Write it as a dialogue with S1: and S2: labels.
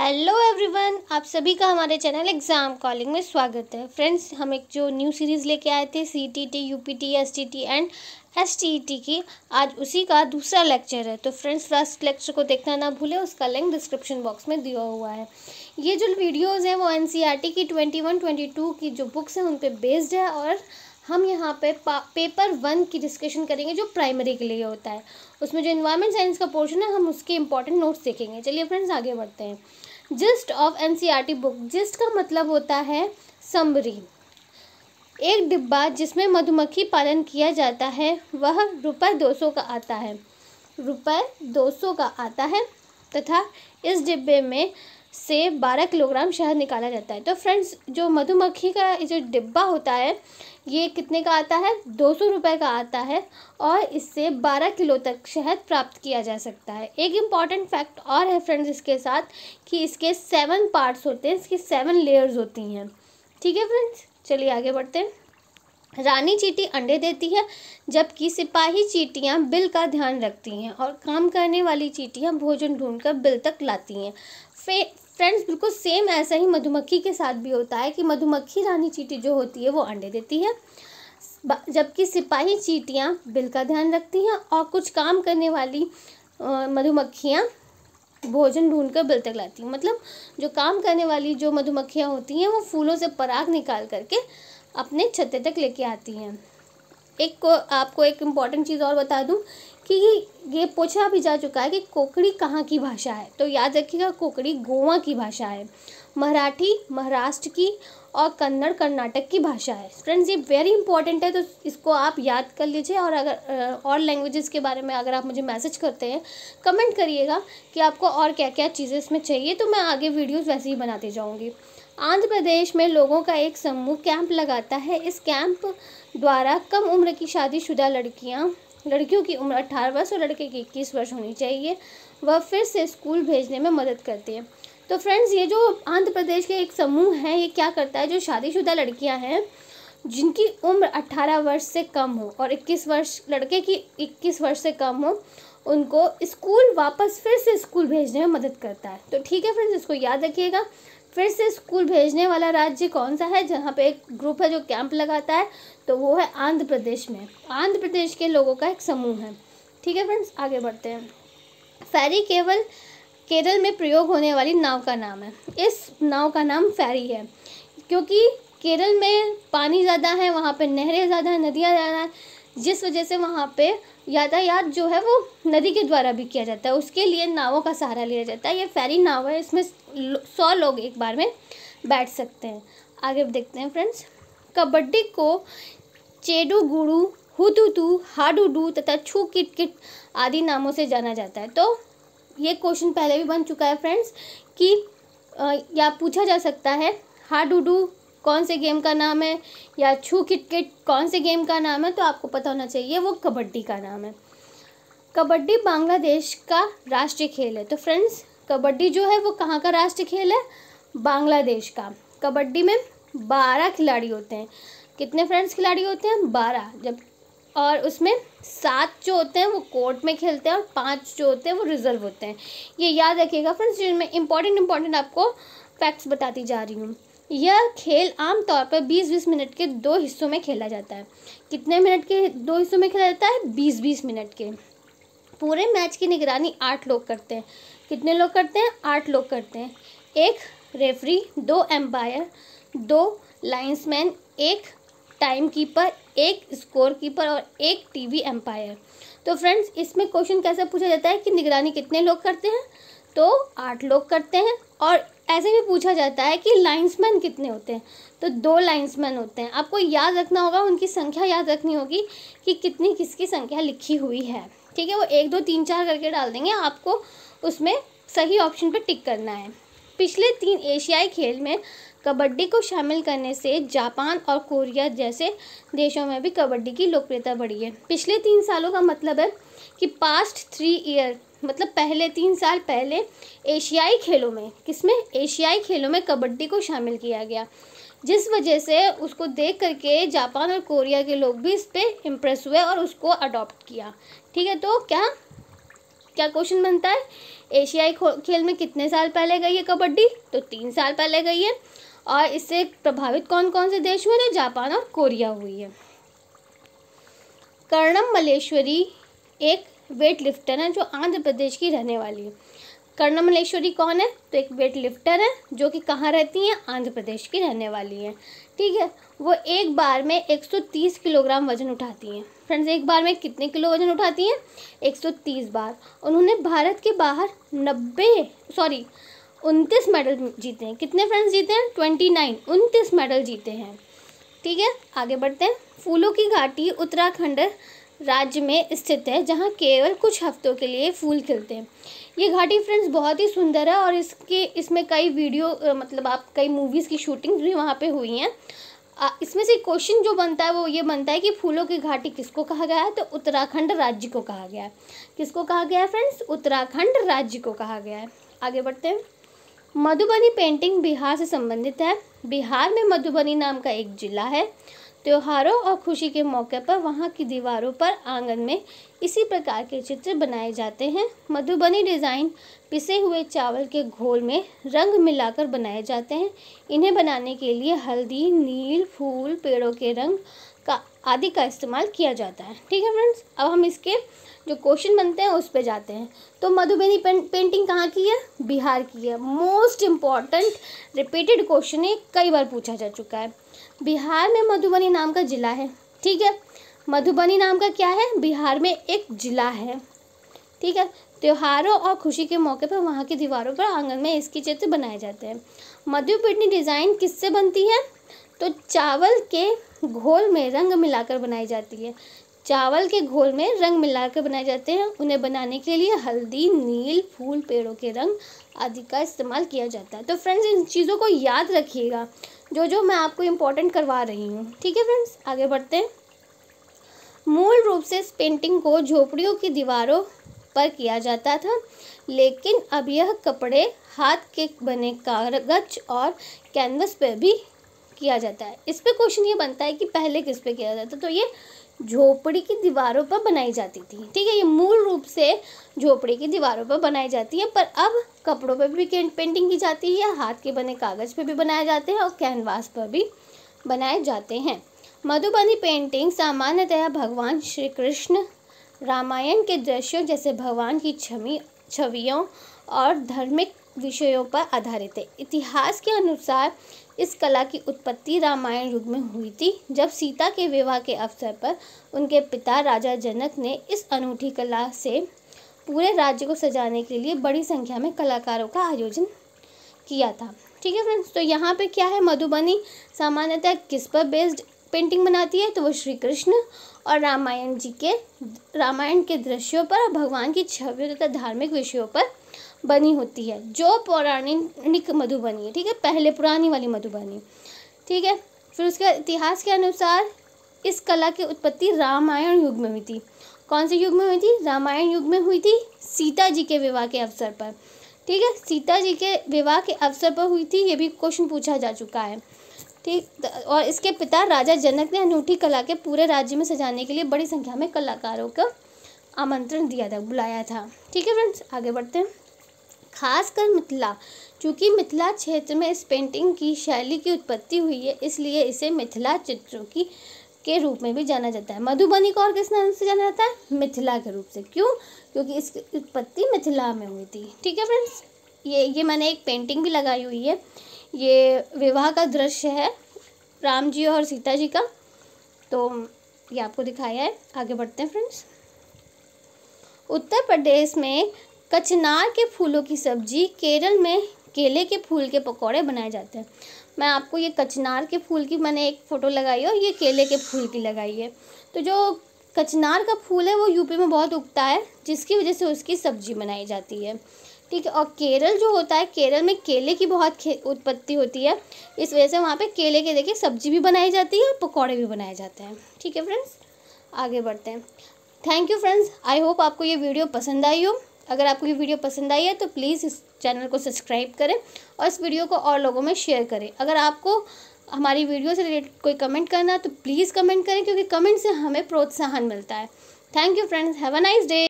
S1: hello everyone आप सभी का हमारे चैनल एग्ज़ाम कॉलिंग में स्वागत है फ्रेंड्स हम एक जो न्यू सीरीज़ लेके आए थे C T T U P T S T T and S T T की आज उसी का दूसरा लेक्चर है तो फ्रेंड्स फर्स्ट लेक्चर को देखना ना भूलें उसका लिंक डिस्क्रिप्शन बॉक्स में दिया हुआ है ये जो वीडियोज़ हैं वो एन सी आर टी की ट्वेंटी वन ट्वेंटी टू की जो बुक्स हैं उन पर बेस्ड है और हम यहाँ पे पेपर वन की डिस्कशन करेंगे जो प्राइमरी के लिए होता है उसमें जो इन्वायरमेंट साइंस का पोर्शन है हम उसके इंपॉर्टेंट नोट्स देखेंगे चलिए फ्रेंड्स आगे बढ़ते हैं gist of T book gist का मतलब होता है समरी एक डिब्बा जिसमें मधुमक्खी पालन किया जाता है वह रुपये दो सौ का आता है रुपये दो सौ का आता है तथा इस डिब्बे में से बारह किलोग्राम शहद निकाला जाता है तो फ्रेंड्स जो मधुमक्खी का जो डिब्बा होता है ये कितने का आता है दो सौ रुपये का आता है और इससे बारह किलो तक शहद प्राप्त किया जा सकता है एक इम्पॉर्टेंट फैक्ट और है फ्रेंड्स इसके साथ कि इसके सेवन पार्ट्स होते हैं इसकी सेवन लेयर्स होती हैं ठीक है फ्रेंड्स चलिए आगे बढ़ते हैं रानी चीटी अंडे देती है जबकि सिपाही चीटियाँ बिल का ध्यान रखती हैं और काम करने वाली चीटियाँ भोजन ढूंढकर बिल तक लाती हैं फे फ्रेंड्स बिल्कुल सेम ऐसा ही मधुमक्खी के साथ भी होता है कि मधुमक्खी रानी चीटी जो होती है वो अंडे देती है जबकि सिपाही चीटियाँ बिल का ध्यान रखती हैं और कुछ काम करने वाली मधुमक्खियाँ भोजन ढूंढकर बिल तक लाती हैं मतलब जो काम करने वाली जो मधुमक्खियाँ होती हैं वो फूलों से पराग निकाल करके अपने छत्ते तक लेके आती हैं एक को आपको एक इम्पॉर्टेंट चीज़ और बता दूं कि ये पूछा भी जा चुका है कि कोकड़ी कहाँ की भाषा है तो याद रखिएगा कोकड़ी गोवा की भाषा है मराठी महाराष्ट्र की और कन्नड़ कर्नाटक की भाषा है फ्रेंड्स ये वेरी इंपॉर्टेंट है तो इसको आप याद कर लीजिए और अगर और लैंग्वेजेस के बारे में अगर आप मुझे मैसेज करते हैं कमेंट करिएगा कि आपको और क्या क्या चीज़ें इसमें चाहिए तो मैं आगे वीडियोज़ वैसे ही बनाती जाऊँगी आंध्र प्रदेश में लोगों का एक समूह कैंप लगाता है इस कैंप द्वारा कम उम्र की शादीशुदा लड़कियां लड़कियों की उम्र अट्ठारह वर्ष और लड़के की इक्कीस वर्ष होनी चाहिए वह फिर से स्कूल भेजने में मदद करती है तो फ्रेंड्स ये जो आंध्र प्रदेश के एक समूह है ये क्या करता है जो शादीशुदा लड़कियां हैं जिनकी उम्र अट्ठारह वर्ष से कम हो और इक्कीस वर्ष लड़के की इक्कीस वर्ष से कम हो उनको स्कूल वापस फिर से स्कूल भेजने में मदद करता है तो ठीक है फ्रेंड्स इसको याद रखिएगा फिर से स्कूल भेजने वाला राज्य कौन सा है जहाँ पे एक ग्रुप है जो कैंप लगाता है तो वो है आंध्र प्रदेश में आंध्र प्रदेश के लोगों का एक समूह है ठीक है फ्रेंड्स आगे बढ़ते हैं फैरी केवल केरल में प्रयोग होने वाली नाव का नाम है इस नाव का नाम फैरी है क्योंकि केरल में पानी ज़्यादा है वहाँ पे नहरें ज़्यादा हैं नदियाँ ज़्यादा हैं जिस वजह से वहाँ पे यातायात जो है वो नदी के द्वारा भी किया जाता है उसके लिए नावों का सहारा लिया जाता है ये फेरी नाव है इसमें सौ लोग एक बार में बैठ सकते हैं आगे देखते हैं फ्रेंड्स कबड्डी को चेडू गुड़ू हुतुतु हाडुडू तथा छू किट किट आदि नामों से जाना जाता है तो ये क्वेश्चन पहले भी बन चुका है फ्रेंड्स कि या पूछा जा सकता है हाडुडू कौन से गेम का नाम है या छू किट कौन से गेम का नाम है तो आपको पता होना चाहिए वो कबड्डी का नाम है कबड्डी बांग्लादेश का राष्ट्रीय खेल है तो फ्रेंड्स कबड्डी जो है वो कहाँ का राष्ट्रीय खेल है बांग्लादेश का कबड्डी में बारह खिलाड़ी होते हैं कितने फ्रेंड्स खिलाड़ी होते हैं बारह जब और उसमें सात जो होते हैं वो कोर्ट में खेलते हैं और पाँच जो होते हैं वो रिज़र्व होते हैं ये याद रखिएगा फ्रेंड्स जिनमें इंपॉर्टेंट इंपॉर्टेंट आपको फैक्ट्स बताती जा रही हूँ यह खेल आमतौर पर 20-20 मिनट के दो हिस्सों में खेला जाता है कितने मिनट के दो हिस्सों में खेला जाता है 20-20 मिनट के पूरे मैच की निगरानी आठ लोग करते हैं कितने लोग करते हैं आठ लोग करते हैं एक रेफरी दो एम्पायर दो लाइन्समैन एक टाइम कीपर एक स्कोर कीपर और एक टीवी एम्पायर तो फ्रेंड्स इसमें क्वेश्चन कैसे पूछा जाता है कि निगरानी कितने लोग करते हैं तो आठ लोग करते हैं और ऐसे भी पूछा जाता है कि लाइन्समैन कितने होते हैं तो दो लाइन्समैन होते हैं आपको याद रखना होगा उनकी संख्या याद रखनी होगी कि कितनी किसकी संख्या लिखी हुई है ठीक है वो एक दो तीन चार करके डाल देंगे आपको उसमें सही ऑप्शन पर टिक करना है पिछले तीन एशियाई खेल में कबड्डी को शामिल करने से जापान और कोरिया जैसे देशों में भी कबड्डी की लोकप्रियता बढ़ी है पिछले तीन सालों का मतलब है कि पास्ट थ्री ईयर मतलब पहले तीन साल पहले एशियाई खेलों में किसमें एशियाई खेलों में कबड्डी को शामिल किया गया जिस वजह से उसको देख करके जापान और कोरिया के लोग भी इस पर इम्प्रेस हुए और उसको अडॉप्ट किया ठीक है तो क्या क्या क्वेश्चन बनता है एशियाई खेल में कितने साल पहले गई है कबड्डी तो तीन साल पहले गई है और इससे प्रभावित कौन कौन से देश हुए थे जापान और कोरिया हुई है कर्णम मलेश्वरी एक वेट लिफ्टर हैं जो आंध्र प्रदेश की रहने वाली है कर्ण मलेश्वरी कौन है तो एक वेट लिफ्टर है जो कि कहाँ रहती हैं आंध्र प्रदेश की रहने वाली हैं ठीक है वो एक बार में 130 किलोग्राम वजन उठाती हैं फ्रेंड्स एक बार में कितने किलो वजन उठाती हैं 130 बार उन्होंने भारत के बाहर 90 सॉरी उनतीस मेडल जीते हैं कितने फ्रेंड्स जीते हैं ट्वेंटी नाइन उनतीस मेडल जीते हैं ठीक है आगे बढ़ते हैं फूलों की घाटी उत्तराखंड राज्य में स्थित है जहाँ केवल कुछ हफ्तों के लिए फूल खिलते हैं ये घाटी फ्रेंड्स बहुत ही सुंदर है और इसके इसमें कई वीडियो मतलब आप कई मूवीज़ की शूटिंग भी वहाँ पे हुई हैं इसमें से क्वेश्चन जो बनता है वो ये बनता है कि फूलों की घाटी किसको कहा गया है तो उत्तराखंड राज्य को कहा गया है किसको कहा गया है फ्रेंड्स उत्तराखंड राज्य को कहा गया है आगे बढ़ते हैं मधुबनी पेंटिंग बिहार से संबंधित है बिहार में मधुबनी नाम का एक जिला है त्योहारों और खुशी के मौके पर वहाँ की दीवारों पर आंगन में इसी प्रकार के चित्र बनाए जाते हैं मधुबनी डिज़ाइन पिसे हुए चावल के घोल में रंग मिलाकर बनाए जाते हैं इन्हें बनाने के लिए हल्दी नील फूल पेड़ों के रंग आदि का इस्तेमाल किया जाता है ठीक है फ्रेंड्स अब हम इसके जो क्वेश्चन बनते हैं उस पर जाते हैं तो मधुबनी पेंटिंग कहाँ की है बिहार की है मोस्ट इम्पॉर्टेंट रिपीटेड क्वेश्चन ये कई बार पूछा जा चुका है बिहार में मधुबनी नाम का ज़िला है ठीक है मधुबनी नाम का क्या है बिहार में एक ज़िला है ठीक है त्योहारों और खुशी के मौके पर वहाँ की दीवारों पर आंगन में इसकी चित्र बनाए जाते हैं मधुबनी डिज़ाइन किससे बनती है तो चावल के घोल में रंग मिलाकर बनाई जाती है चावल के घोल में रंग मिलाकर बनाए जाते हैं उन्हें बनाने के लिए हल्दी नील फूल पेड़ों के रंग आदि का इस्तेमाल किया जाता है तो फ्रेंड्स इन चीज़ों को याद रखिएगा जो जो मैं आपको इम्पोर्टेंट करवा रही हूँ ठीक है फ्रेंड्स आगे बढ़ते हैं मूल रूप से इस पेंटिंग को झोपड़ियों की दीवारों पर किया जाता था लेकिन अब यह कपड़े हाथ के बने कागज और कैनवस पर भी किया जाता है इस पर क्वेश्चन ये बनता है कि पहले किस पे किया जाता तो ये झोपड़ी की दीवारों पर बनाई जाती थी ठीक है ये मूल रूप से झोपड़ी की दीवारों पर बनाई जाती है पर अब कपड़ों पर भी पेंटिंग की जाती है हाथ के बने कागज़ पर भी बनाए जाते हैं और कैनवास पर भी बनाए जाते हैं मधुबनी पेंटिंग सामान्यतः भगवान श्री कृष्ण रामायण के दृश्यों जैसे भगवान की छवि छवियों और धार्मिक विषयों पर आधारित है इतिहास के अनुसार इस कला की उत्पत्ति रामायण युग में हुई थी जब सीता के विवाह के अवसर पर उनके पिता राजा जनक ने इस अनूठी कला से पूरे राज्य को सजाने के लिए बड़ी संख्या में कलाकारों का आयोजन किया था ठीक है फ्रेंड्स तो यहाँ पे क्या है मधुबनी सामान्यतः किस पर बेस्ड पेंटिंग बनाती है तो वो श्री कृष्ण और रामायण जी के रामायण के दृश्यों पर और भगवान की छवियों तथा धार्मिक विषयों पर बनी होती है जो पौराणिक मधुबनी है ठीक है पहले पुरानी वाली मधुबनी ठीक है फिर उसके इतिहास के अनुसार इस कला की उत्पत्ति रामायण युग में हुई थी कौन से युग में हुई थी रामायण युग में हुई थी सीता जी के विवाह के अवसर पर ठीक है सीता जी के विवाह के अवसर पर हुई थी ये भी क्वेश्चन पूछा जा चुका है ठीक और इसके पिता राजा जनक ने अनूठी कला के पूरे राज्य में सजाने के लिए बड़ी संख्या में कलाकारों का आमंत्रण दिया था बुलाया था ठीक है फ्रेंड्स आगे बढ़ते हैं खासकर मिथिला चूँकि मिथिला क्षेत्र में इस पेंटिंग की शैली की उत्पत्ति हुई है इसलिए इसे मिथिला चित्रों की के रूप में भी जाना जाता है मधुबनी को और किस नाम से जाना जाता है मिथिला के रूप से क्यों क्योंकि इसकी उत्पत्ति मिथिला में हुई थी ठीक है फ्रेंड्स ये ये मैंने एक पेंटिंग भी लगाई हुई है ये विवाह का दृश्य है राम जी और सीता जी का तो ये आपको दिखाया है आगे बढ़ते हैं फ्रेंड्स उत्तर प्रदेश में कचनार के फूलों की सब्जी केरल में केले के फूल के पकौड़े बनाए जाते हैं मैं आपको ये कचनार के फूल की मैंने एक फ़ोटो लगाई है और ये केले के फूल की लगाई है तो जो कचनार का फूल है वो यूपी में बहुत उगता है जिसकी वजह से उसकी सब्जी बनाई जाती है ठीक है और केरल जो होता है केरल में केले की बहुत उत्पत्ति होती है इस वजह से वहाँ पे केले के देखिए सब्जी भी बनाई जाती है और पकौड़े भी बनाए जाते हैं ठीक है फ्रेंड्स आगे बढ़ते हैं thank you friends I hope आपको ये वीडियो पसंद आई हो अगर आपको ये वीडियो पसंद आई है तो प्लीज़ इस चैनल को सब्सक्राइब करें और इस वीडियो को और लोगों में शेयर करें अगर आपको हमारी वीडियो से रिलेटेड कोई कमेंट करना है तो प्लीज़ कमेंट करें क्योंकि कमेंट से हमें प्रोत्साहन मिलता है thank you friends have a nice day